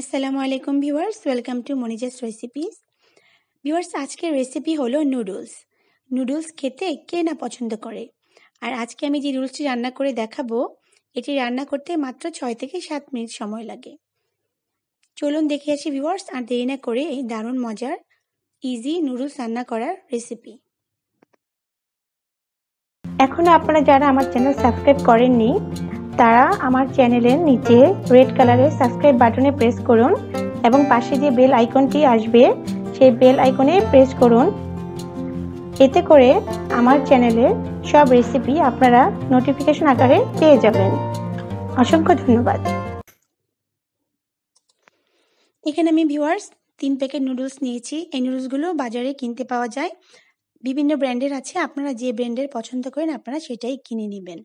আসসালামু আলাইকুম viewers welcome to Monija's recipes viewers আজকের রেসিপি হলো নুডলস নুডলস খেতে কে না পছন্দ করে আর আজকে আমি যে নুডলসটি রান্না করে দেখাবো এটি রান্না করতে মাত্র ছয় থেকে সাত মিনিট সময় লাগে চলুন দেখে আসি ভিউয়ার্স আর দেরি না করে এই দারুণ মজার ইজি নুডলস রান্না করার রেসিপি এখনও আপনারা যারা আমার চ্যানেল সাবস্ক্রাইব করেননি তারা আমার চ্যানেলের নিচে রেড কালারের সাবস্ক্রাইব বাটনে প্রেস করুন এবং পাশে যে বেল আইকনটি আসবে সেই বেল আইকনে প্রেস করুন এতে করে আমার চ্যানেলের সব রেসিপি আপনারা নোটিফিকেশন আকারে পেয়ে যাবেন অসংখ্য ধন্যবাদ এখানে আমি ভিউয়ার্স তিন প্যাকেট নুডলস নিয়েছি এই নুডলসগুলো বাজারে কিনতে পাওয়া যায় বিভিন্ন ব্র্যান্ডের আছে আপনারা যে ব্র্যান্ডের পছন্দ করেন আপনারা সেটাই কিনে নেবেন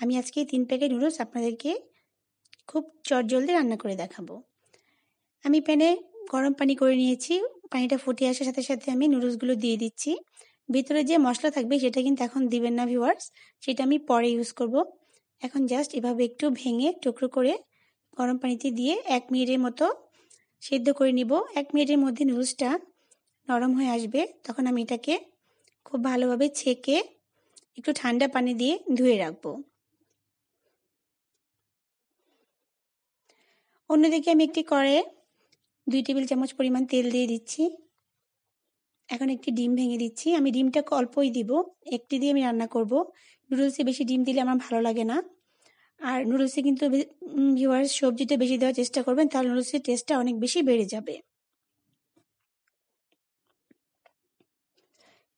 আমি আজকে এই তিন প্যাকেট নুডলস আপনাদেরকে খুব চটজলদি রান্না করে দেখাবো আমি প্যানে গরম পানি করে নিয়েছি পানিটা ফুটে আসার সাথে সাথে আমি নুডলসগুলো দিয়ে দিচ্ছি ভিতরে যে মশলা থাকবে সেটা কিন্তু এখন দিবেন না ভিওয়ার্স সেটা আমি পরে ইউজ করব এখন জাস্ট এভাবে একটু ভেঙে টুকরো করে গরম পানিতে দিয়ে এক মিনিটের মতো সেদ্ধ করে নিব এক মিনিটের মধ্যে নুডলসটা নরম হয়ে আসবে তখন আমি এটাকে খুব ভালোভাবে ছেঁকে একটু ঠান্ডা পানি দিয়ে ধুয়ে রাখবো অন্যদিকে আমি একটি করে দুই টেবিল চামচ পরিমাণ তেল দিয়ে দিচ্ছি এখন একটি ডিম ভেঙে দিচ্ছি আমি ডিমটা অল্পই দিব একটি দিয়ে আমি রান্না করব নুডলসে বেশি ডিম দিলে আমার ভালো লাগে না আর নুডলসে কিন্তু ভিওয়ার সবজিটা বেশি দেওয়ার চেষ্টা করবেন তাহলে নুডলসের টেস্টটা অনেক বেশি বেড়ে যাবে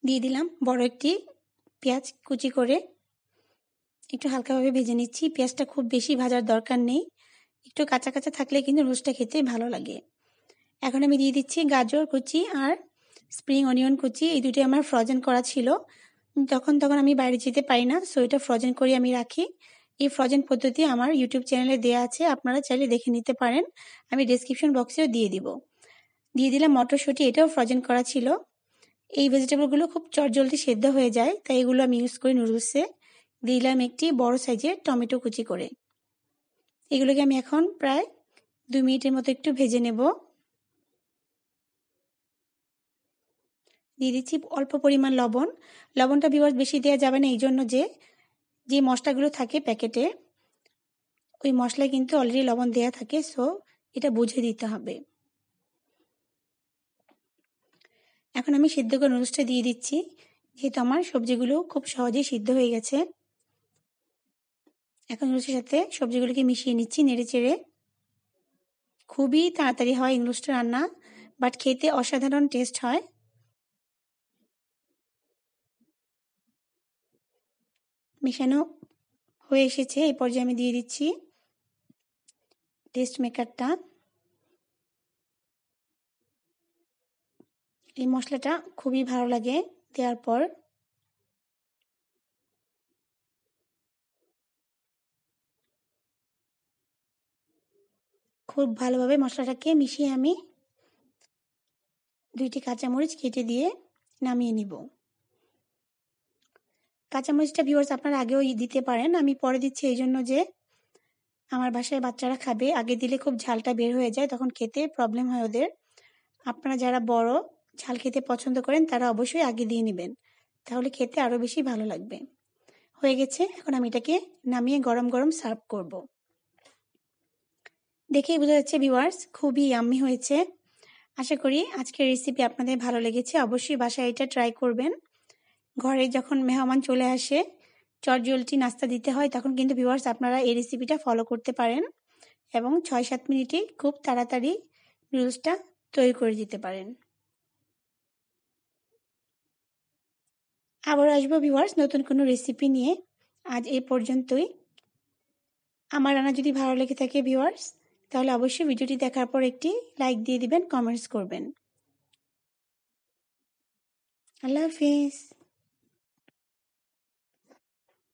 দিয়ে দিলাম বড় একটি পেঁয়াজ কুচি করে একটু হালকাভাবে ভেজে নিচ্ছি পেঁয়াজটা খুব বেশি ভাজার দরকার নেই একটু কাঁচা কাঁচা থাকলে কিন্তু রোস্টটা খেতে ভালো লাগে এখন আমি দিয়ে দিচ্ছি গাজর কুচি আর স্প্রিং অনিয়ন কুচি এই দুটি আমার ফ্রোজেন করা ছিল তখন তখন আমি বাইরে যেতে পারি না সো এটা ফ্রোজেন করে আমি রাখি এই ফ্রোজেন পদ্ধতি আমার ইউটিউব চ্যানেলে দেওয়া আছে আপনারা চাইলে দেখে নিতে পারেন আমি ডিসক্রিপশন বক্সেও দিয়ে দিব দিয়ে দিলাম মটরশুঁটি এটাও ফ্রোজেন করা ছিল এই ভেজিটেবলগুলো খুব চটজলদি সেদ্ধ হয়ে যায় তাই এগুলো আমি ইউজ করি নুডলসে দিলাম একটি বড় সাইজের টমেটো কুচি করে এগুলোকে আমি এখন প্রায় দু মিনিটের মতো একটু ভেজে নেব দিয়ে দিচ্ছি অল্প পরিমাণ লবণ লবণটা বিবার বেশি দেওয়া যাবে না এই জন্য যে যে মশলাগুলো থাকে প্যাকেটে ওই মশলায় কিন্তু অলরেডি লবণ দেওয়া থাকে সো এটা বুঝে দিতে হবে এখন আমি সিদ্ধ করে নুডলসটা দিয়ে দিচ্ছি যেহেতু আমার সবজিগুলো খুব সহজেই সিদ্ধ হয়ে গেছে এখন ইংলিশের সাথে সবজিগুলোকে মিশিয়ে নিচ্ছি নেড়ে চেড়ে খুবই তাড়াতাড়ি হয় ইংলিশটা রান্না বাট খেতে অসাধারণ টেস্ট হয় মেশানো হয়ে এসেছে এই পর্যায়ে আমি দিয়ে দিচ্ছি টেস্ট মেকারটা এই মশলাটা খুবই ভালো লাগে দেওয়ার পর খুব ভালোভাবে মশলাটাকে মিশিয়ে আমি দুইটি কাঁচামরিচ কেটে দিয়ে নামিয়ে নিব কাঁচামরিচটা ভিউয়ার্স আপনারা আগেও দিতে পারেন আমি পরে দিচ্ছি এই জন্য যে আমার বাসায় বাচ্চারা খাবে আগে দিলে খুব ঝালটা বের হয়ে যায় তখন খেতে প্রবলেম হয় ওদের আপনারা যারা বড় ঝাল খেতে পছন্দ করেন তারা অবশ্যই আগে দিয়ে নেবেন তাহলে খেতে আরও বেশি ভালো লাগবে হয়ে গেছে এখন আমি এটাকে নামিয়ে গরম গরম সার্ভ করবো দেখেই বোঝা যাচ্ছে ভিওয়ার্স খুবই ইয়াম্মি হয়েছে আশা করি আজকের রেসিপি আপনাদের ভালো লেগেছে অবশ্যই বাসায় এটা ট্রাই করবেন ঘরে যখন মেহমান চলে আসে চটজলটি নাস্তা দিতে হয় তখন কিন্তু ভিওয়ার্স আপনারা এই রেসিপিটা ফলো করতে পারেন এবং ছয় সাত মিনিটে খুব তাড়াতাড়ি নুডলসটা তৈরি করে দিতে পারেন আবার আসবো ভিওয়ার্স নতুন কোনো রেসিপি নিয়ে আজ এ পর্যন্তই আমার রান্না যদি ভালো লেগে থাকে ভিওয়ার্স তাহলে অবশ্যই ভিডিওটি দেখার পর একটি লাইক দিয়ে দিবেন কমেন্টস করবেন আল্লাহ হাফিজ